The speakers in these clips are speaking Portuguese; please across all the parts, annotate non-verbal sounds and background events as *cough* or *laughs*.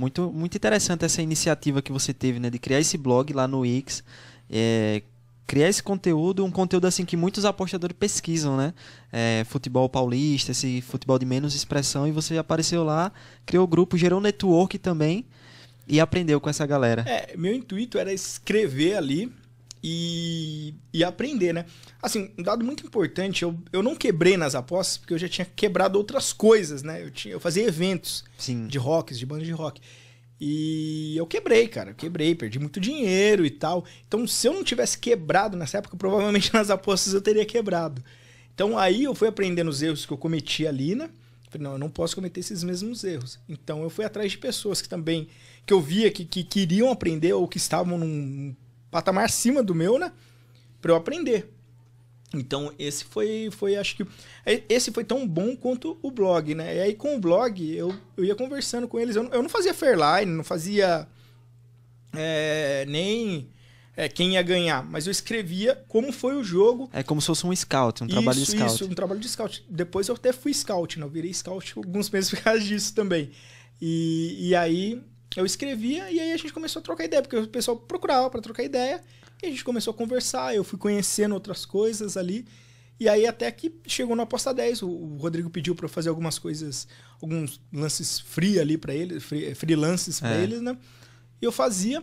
Muito, muito interessante essa iniciativa que você teve, né? De criar esse blog lá no Wix. É, criar esse conteúdo, um conteúdo assim que muitos apostadores pesquisam, né? É, futebol paulista, esse futebol de menos expressão, e você apareceu lá, criou o grupo, gerou um network também e aprendeu com essa galera. É, meu intuito era escrever ali e, e aprender, né? Assim, um dado muito importante, eu, eu não quebrei nas apostas, porque eu já tinha quebrado outras coisas, né? Eu, tinha, eu fazia eventos Sim. de rock, de banda de rock. E eu quebrei, cara. Eu quebrei, perdi muito dinheiro e tal. Então, se eu não tivesse quebrado nessa época, provavelmente *laughs* nas apostas eu teria quebrado. Então, aí eu fui aprendendo os erros que eu cometi ali, né? Falei, não, eu não posso cometer esses mesmos erros. Então, eu fui atrás de pessoas que também, que eu via que, que queriam aprender ou que estavam num patamar acima do meu, né? Para eu aprender. Então, esse foi, foi, acho que. É, esse foi tão bom quanto o blog, né? E aí, com o blog, eu, eu ia conversando com eles. Eu, eu não fazia Fairline, não fazia é, nem é, quem ia ganhar, mas eu escrevia como foi o jogo. É como se fosse um scout, um isso, trabalho de scout. Isso, um trabalho de scout. Depois eu até fui scout, né? Eu virei scout alguns meses por causa disso também. E, e aí eu escrevia e aí a gente começou a trocar ideia, porque o pessoal procurava para trocar ideia, e a gente começou a conversar, eu fui conhecendo outras coisas ali. E aí até que chegou no Aposta 10, o Rodrigo pediu para eu fazer algumas coisas, alguns lances free ali para ele, eh, freelances para é. eles, né? E eu fazia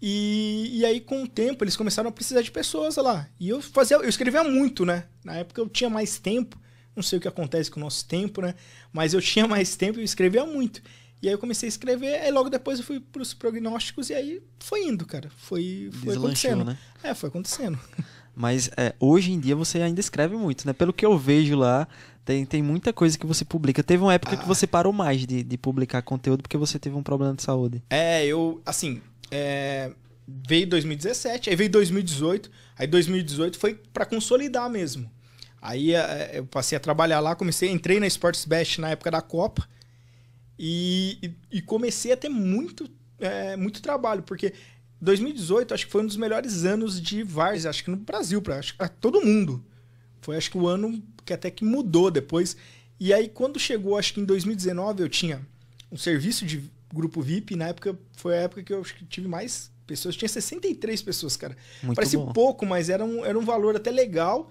e, e aí com o tempo eles começaram a precisar de pessoas lá. E eu fazia, eu escrevia muito, né? Na época eu tinha mais tempo, não sei o que acontece com o nosso tempo, né? Mas eu tinha *laughs* mais tempo e escrevia muito. E aí eu comecei a escrever, aí logo depois eu fui pros prognósticos e aí foi indo, cara. Foi, foi acontecendo. né? É, foi acontecendo. *laughs* Mas é, hoje em dia você ainda escreve muito, né? Pelo que eu vejo lá, tem, tem muita coisa que você publica. Teve uma época ah. que você parou mais de, de publicar conteúdo porque você teve um problema de saúde. É, eu, assim, é, veio 2017, aí veio 2018, aí 2018 foi para consolidar mesmo. Aí é, é, eu passei a trabalhar lá, comecei, entrei na Sports Best na época da Copa, e, e, comecei a ter muito, é, muito trabalho, porque 2018 acho que foi um dos melhores anos de VARS, acho que no Brasil, para todo mundo. Foi acho que o ano que até que mudou depois. E aí quando chegou, acho que em 2019 eu tinha um serviço de grupo VIP, na época foi a época que eu tive mais pessoas, tinha 63 pessoas, cara. Muito Parece bom. pouco, mas era um, era um valor até legal.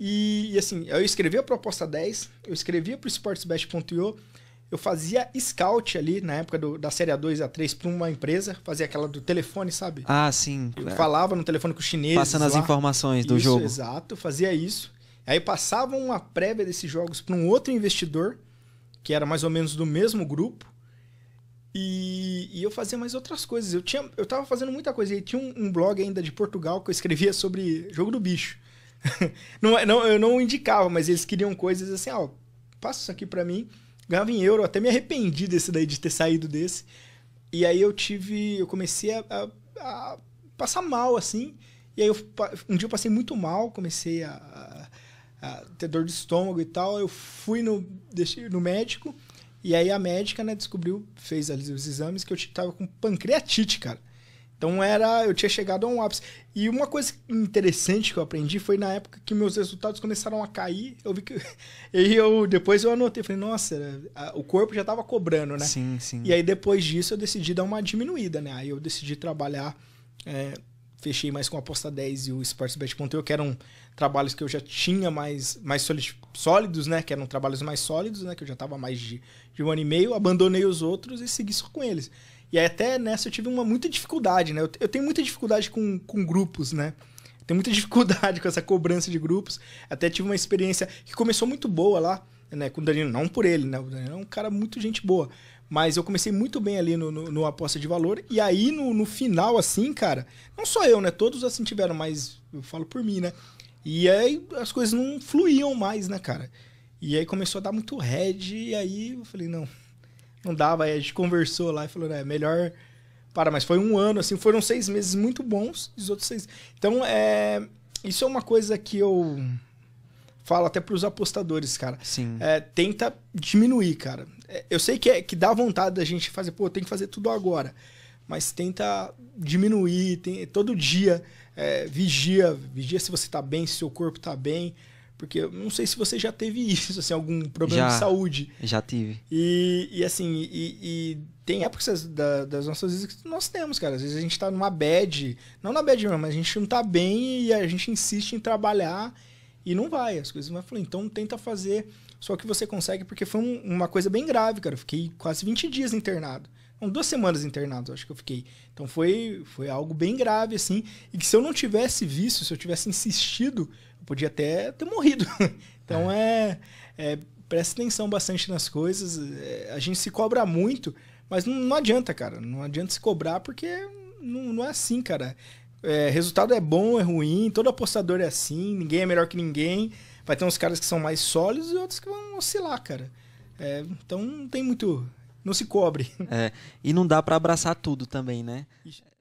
E, e assim, eu escrevi a proposta 10, eu escrevi para o sportsbet.io eu fazia scout ali na época do, da série A2 a 3 para uma empresa, fazia aquela do telefone, sabe? Ah, sim. Eu é. falava no telefone com os chineses. Passando lá. as informações do isso, jogo. Exato, fazia isso. Aí passava uma prévia desses jogos para um outro investidor, que era mais ou menos do mesmo grupo. E, e, eu fazia mais outras coisas. Eu, tinha, eu tava fazendo muita coisa. E tinha um, um blog ainda de Portugal que eu escrevia sobre jogo do bicho. *laughs* não, é, não, eu não indicava, mas eles queriam coisas assim, ó, passa isso aqui para mim ganhava em euro, eu até me arrependi desse daí, de ter saído desse. E aí eu tive. Eu comecei a, a, a passar mal, assim. E aí eu, um dia eu passei muito mal, comecei a, a, ter dor de estômago e tal. Eu fui no, no médico. E aí a médica, né, descobriu, fez ali os exames, que eu tava com pancreatite, cara. Então era, eu tinha chegado a um ápice. E uma coisa interessante que eu aprendi foi na época que meus resultados começaram a cair, eu vi que *laughs* e eu depois eu anotei, falei, nossa, o corpo já estava cobrando, né? Sim, sim. E aí depois disso eu decidi dar uma diminuída, né? Aí eu decidi trabalhar é, fechei mais com a aposta 10 e o sportsbet.eu, que eram trabalhos que eu já tinha mais mais sólidos, né? Que eram trabalhos mais sólidos, né, que eu já estava mais de, de um ano e meio, abandonei os outros e segui só com eles. E aí até nessa eu tive uma muita dificuldade, né? Eu, eu tenho muita dificuldade com, com grupos, né? tenho muita *laughs* dificuldade com essa cobrança de grupos. Até tive uma experiência que começou muito boa lá, né? Com o Danilo, não por ele, né? O Danilo é um cara muito gente boa. Mas eu comecei muito bem ali no, no, no aposta de valor. E aí, no, no final, assim, cara, não só eu, né? Todos assim tiveram, mas eu falo por mim, né? E aí as coisas não fluíam mais, né, cara? E aí começou a dar muito red e aí eu falei, não, não dava. Aí a gente conversou lá e falou, né, melhor para. Mas foi um ano, assim, foram seis meses muito bons, os outros seis. Então, é, isso é uma coisa que eu falo até para os apostadores, cara. Sim. É, tenta diminuir, cara. É, eu sei que, é, que dá vontade da gente fazer, pô, tem que fazer tudo agora. Mas tenta diminuir, tem, todo dia é, vigia, vigia se você está bem, se seu corpo está bem. Porque eu não sei se você já teve *laughs* isso, assim, algum problema já, de saúde. Já tive. E, e assim, e, e tem épocas das, das nossas vidas que nós temos, cara. Às vezes a gente tá numa bad, não na bad mesmo, mas a gente não tá bem e a gente insiste em trabalhar e não vai, as coisas não vão. Então tenta fazer só o que você consegue, porque foi um, uma coisa bem grave, cara. Eu fiquei quase 20 dias internado. Não, duas semanas internado, acho que eu fiquei. Então foi, foi algo bem grave, assim. E que se eu não tivesse visto, se eu tivesse insistido, eu podia até ter morrido. *laughs* então é. é, é presta atenção bastante nas coisas. É, a gente se cobra muito, mas não, não adianta, cara. Não adianta se cobrar porque não, não é assim, cara. É, resultado é bom, é ruim, todo apostador é assim, ninguém é melhor que ninguém. Vai ter uns caras que são mais sólidos e outros que vão oscilar, cara. É, então não tem muito. Não se cobre. É, e não dá para abraçar tudo também, né?